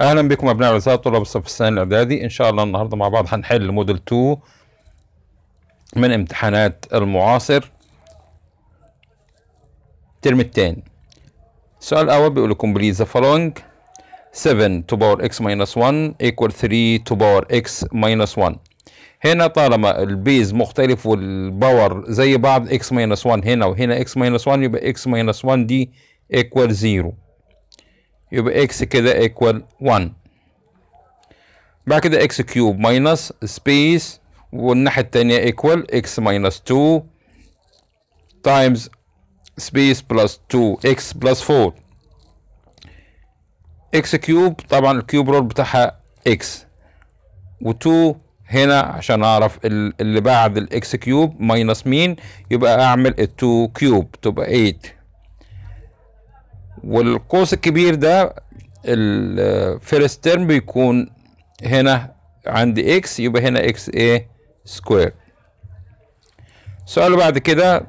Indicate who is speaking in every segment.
Speaker 1: اهلا بكم ابناء الاعزاء طلاب الصف الثاني الاعدادي ان شاء الله النهارده مع بعض هنحل موديل 2 من امتحانات المعاصر الترم الثاني السؤال الاول بيقول لكم بليز ذا following 7 تو باور اكس ماينس 1 ايكوال 3 تو باور اكس ماينس 1 هنا طالما البيز مختلف والباور زي بعض اكس ماينس 1 هنا وهنا اكس ماينس 1 يبقى اكس ماينس 1 دي ايكوال 0 يبقى اكس كده ايكوال 1 بعد كده اكس كيوب ماينس سبيس والناحية التانية ايكوال اكس ماينس 2 تايمز سبيس بلس 2 اكس بلس 4 اكس كيوب طبعا الكيوب رول بتاعها اكس و2 هنا عشان اعرف اللي بعد الاكس كيوب ماينس مين يبقى اعمل ال2 كيوب تبقى 8 والقوس الكبير ده الفيرست تيرم بيكون هنا عند اكس يبقى هنا اكس اي سكوير السؤال اللي بعد كده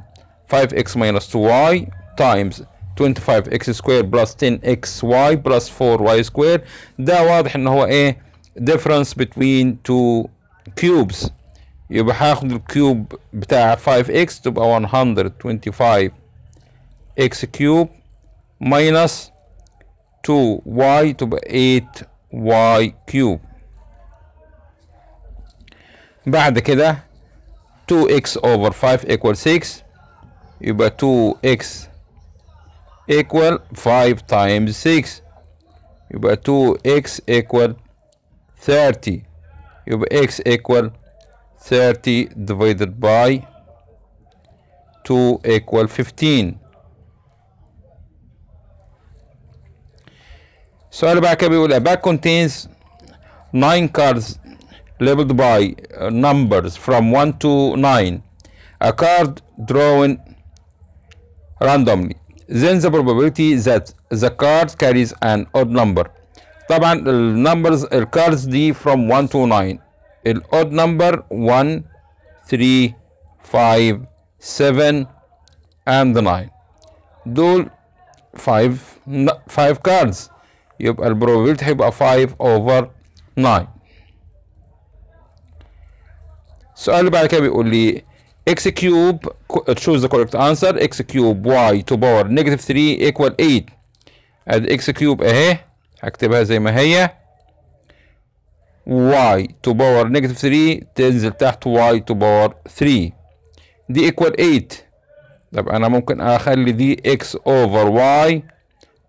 Speaker 1: 5x minus 2y times 25x square plus 10xy plus 4y square ده واضح ان هو ايه difference between two cubes يبقى هاخد الكيوب بتاع 5x تبقى 125 x cube minus 2y to the 8y cube بعد كده 2x over 5 equal 6 يبقى 2x equal 5 times 6 يبقى 2x equal 30 يبقى x equal 30 divided by 2 equal 15 سؤال بقى كده بيقول a bag contains nine cards labeled by uh, numbers from 1 to 9 a card drawn randomly then the probability that the card carries an odd number uh, numbers النمبرز uh, cards دي from 1 to 9 الاود نمبر 1 3 5 7 and 9 دول 5 5 cards يبقى البروبابيلتي هيبقى 5 اوفر 9 السؤال اللي بعد كده بيقول لي x كيوب choose the correct answer x كيوب y to power negative 3 equal 8 ادي x كيوب اهي هكتبها زي ما هي y to power negative 3 تنزل تحت y to power 3 دي equal 8 طب انا ممكن اخلي دي x over y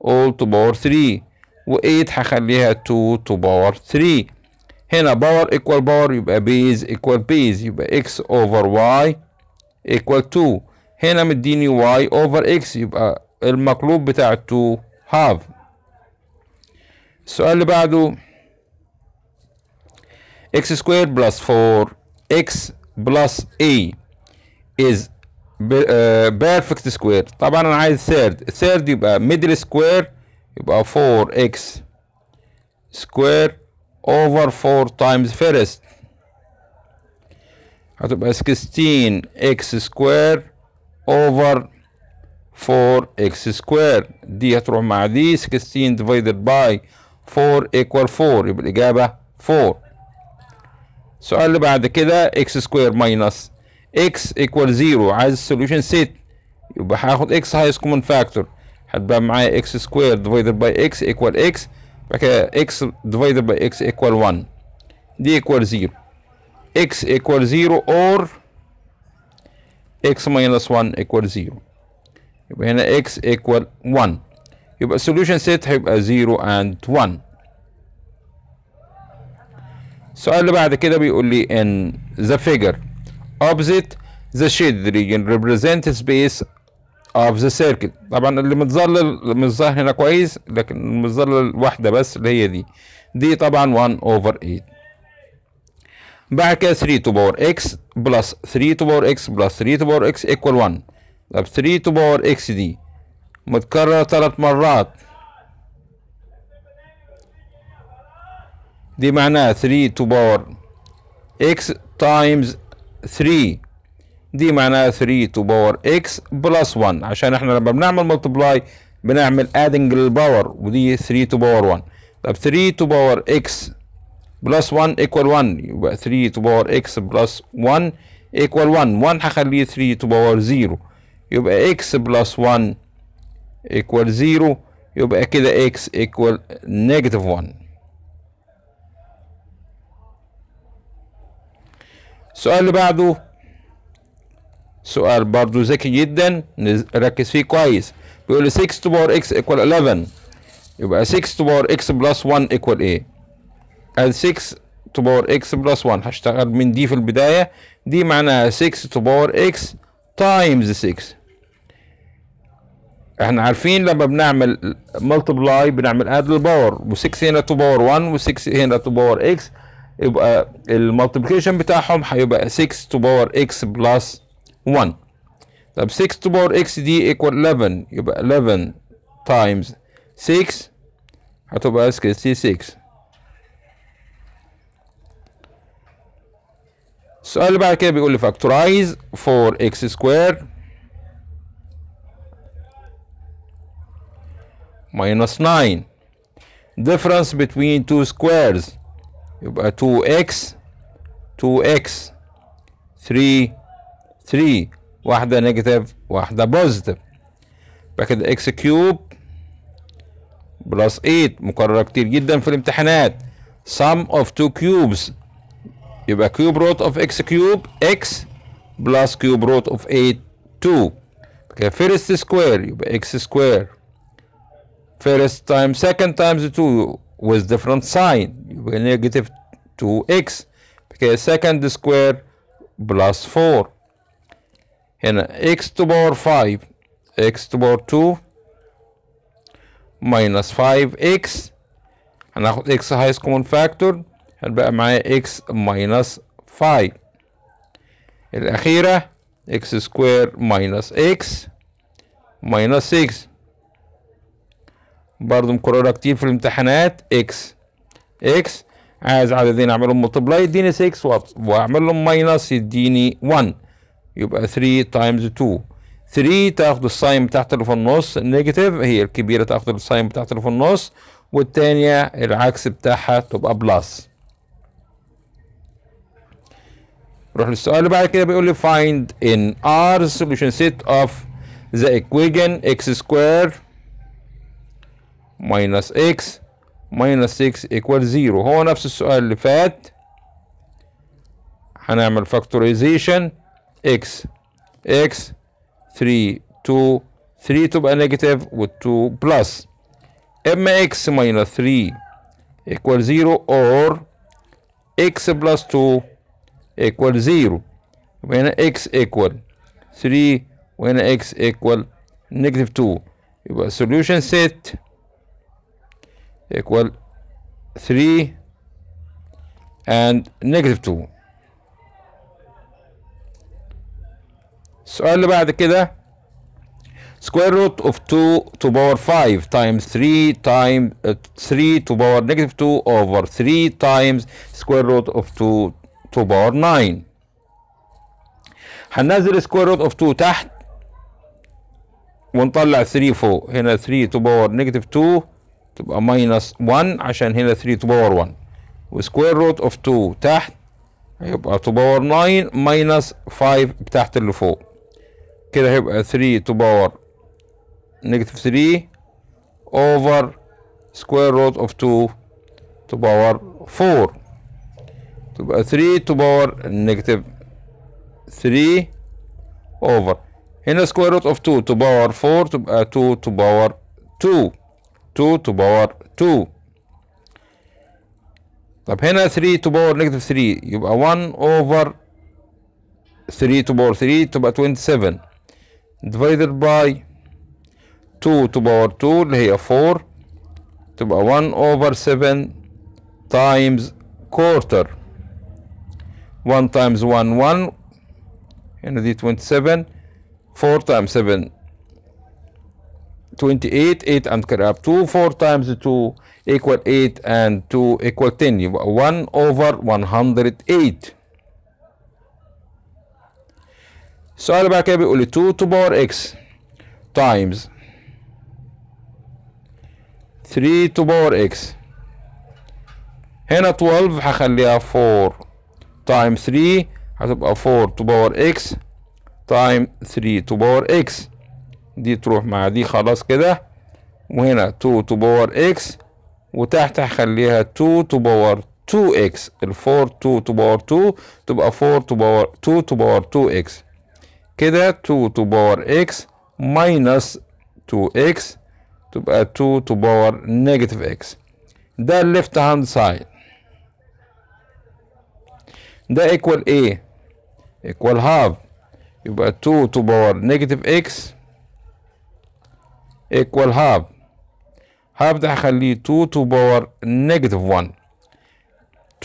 Speaker 1: all to power 3 و8 هخليها 2 to power 3 هنا power equal power يبقى base equal base يبقى x over y equal 2 هنا مديني y over x يبقى المقلوب بتاع 2 half السؤال اللي بعده x squared plus 4x plus a is perfect square طبعا انا عايز third third يبقى middle square يبقى 4x سكوير over 4 times first هتبقى 16x سكوير over 4x سكوير دي هتروح مع دي 16 divided by 4 ايكوال 4 يبقى الإجابة 4 السؤال اللي بعد كده x سكوير minus x ايكوال 0 عايز السوليوشن سيت يبقى هاخد x highest common factor هتبقى معايا x squared divided by x equal x بعد كده اكس ديفايدد باي اكس ايكوال 1 دي equal 0 x equal 0 or x minus 1 equal 0 يبقى هنا x equal 1 يبقى solution set هيبقى 0 and 1 السؤال اللي بعد كده بيقول لي ان ذا فيجر opposite the shade region represents space اوف آه، ذا سيركل طبعا اللي متظلل متظهر هنا كويس لكن المتظلل واحده بس اللي هي دي دي طبعا 1 اوفر 8 بعد كده 3 تو باور اكس بلس 3 تو باور اكس بلس 3 تو باور اكس ايكوال 1 طب 3 تو باور اكس دي متكرره ثلاث مرات دي معناها 3 تو باور اكس تايمز 3 دي معناها 3 تو باور اكس بلس 1 عشان احنا لما بنعمل ملتبلاي بنعمل ادنج للباور ودي 3 تو باور 1 طب 3 تو باور اكس بلس 1 ايكوال 1 يبقى 3 تو باور اكس بلس 1 ايكوال 1 1 هخليه 3 تو باور 0 يبقى اكس بلس 1 ايكوال 0 يبقى كده اكس ايكوال نيجاتيف 1 السؤال اللي بعده سؤال برضو ذكي جدا ركز فيه كويس بيقول لي 6 to power x equal 11 يبقى 6 to power x plus 1 equal ايه؟ قال 6 to power x plus 1 هشتغل من دي في البداية دي معناها 6 to power x times 6 احنا عارفين لما بنعمل multiply بنعمل اد للباور و6 هنا to power 1 و6 هنا to power x يبقى الملتبليكيشن بتاعهم هيبقى 6 power x plus بلس 1 طب 6 to power x دي equal 11 يبقى 11 times 6 هتبقى اس سي 6 السؤال اللي بعد كده بيقول لي فاكتورايز 4 x سكوير minus 9 difference between two squares يبقى 2x 2x 3 3 واحدة نيجاتيف واحدة بوزيتيف يبقى كده اكس كيوب بلس 8 مكررة كتير جدا في الامتحانات sum of تو كيوبز يبقى كيوب روت اوف اكس كيوب اكس بلس كيوب روت اوف 8 2 فيرست سكوير يبقى اكس سكوير فيرست تايم سكند تايمز 2 with different sign يبقى نيجاتيف 2 اكس كده سكند سكوير بلس 4 هنا x to power 5 x to power 2 minus 5x هناخد x highest common factor هنبقى معايا x minus 5 الأخيرة x square minus x minus 6 برضو مكررة كتير في الامتحانات x x عايز عددين اعملهم multiply يديني 6 واعمل لهم ماينس يديني 1 يبقى 3 تايمز 2 3 تاخد الساين بتاعت اللي في النص نيجاتيف هي الكبيرة تاخد الساين بتاعت اللي في النص والتانية العكس بتاعها تبقى بلس نروح للسؤال اللي بعد كده بيقول لي find in R solution set of the equation x square minus x minus 6 equal 0 هو نفس السؤال اللي فات هنعمل فاكتوريزيشن x x 3 2 3 تبقى نيجاتيف 2 plus mx 3 equal 0 or x plus 2 equal 0 When x equal 3 when x equal negative 2 يبقى solution set equal 3 and negative 2 السؤال اللي بعد كده سكوير روت اوف 2 تو باور 5 تايمز 3 تايمز 3 تو باور نيجاتيف 2 اوفر 3 تايمز سكوير روت اوف 2 تو باور 9 هننزل سكوير روت اوف 2 تحت ونطلع 3 فوق هنا 3 تو باور نيجاتيف 2 تبقى ماينس 1 عشان هنا 3 تو باور 1 وسكوير روت اوف 2 تحت هيبقى تو باور 9 ماينس 5 تحت اللي فوق كده هيبقى 3 تو باور نيجاتيف 3 اوفر سكوير روت اوف 2 تو باور 4 تبقى 3 تو باور نيجاتيف 3 اوفر هنا سكوير روت اوف 2 تو باور 4 تبقى 2 تو باور 2 2 تو باور 2 طب هنا 3 تو باور نيجاتيف 3 يبقى 1 اوفر 3 تو باور 3 تبقى 27 divided by 2 to power 2 اللي هي 4 تبقى 1 over 7 times quarter 1 times 1 1 هنا دي 27 4 times 7 28 8 and carry up 2 4 times 2 equal 8 and 2 equal 10 يبقى 1 over 108 السؤال بقى بعد كده بيقول لي 2 to power x times 3 to power x هنا 12 هخليها 4 تايم 3 هتبقى 4 to power x تايم 3 to power x دي تروح مع دي خلاص كده وهنا 2 to power x وتحت هخليها 2 to power 2x ال 4 2 to power 2 تبقى 4 to power 2 to power 2x كده 2 to power x minus 2x تبقى uh, 2 to power negative x ده left hand side. ده equal a equal half يبقى 2 to power negative x equal half half ده هخليه 2 to power negative 1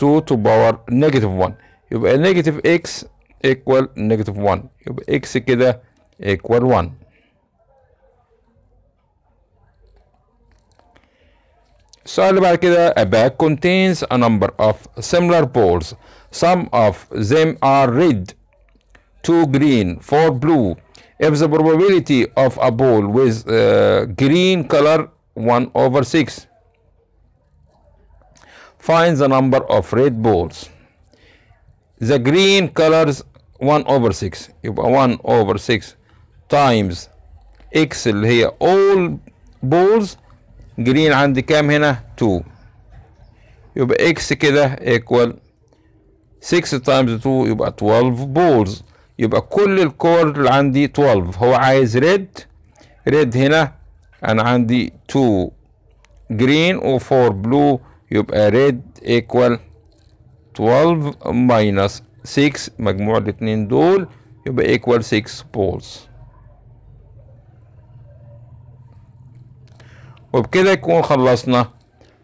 Speaker 1: 2 to power negative 1 يبقى negative x equal negative 1 x اكس كده ايكوال 1 السؤال the بعد كده a bag contains a number of similar balls some of them are red two green four blue if the probability of a ball with uh, green color 1 over 6 find the number of red balls the green colors 1 over 6 يبقى 1 over 6 times x اللي هي all balls جرين عندي كام هنا 2 يبقى x كده equal 6 times 2 يبقى 12 balls يبقى كل الكور اللي عندي 12 هو عايز ريد ريد هنا انا عندي 2 جرين و4 بلو يبقى ريد equal 12 minus 6 مجموع الاتنين دول يبقى ايكوال 6 بولز وبكده يكون خلصنا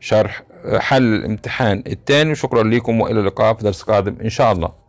Speaker 1: شرح آه، حل الامتحان التاني شكرا لكم والى اللقاء في درس قادم ان شاء الله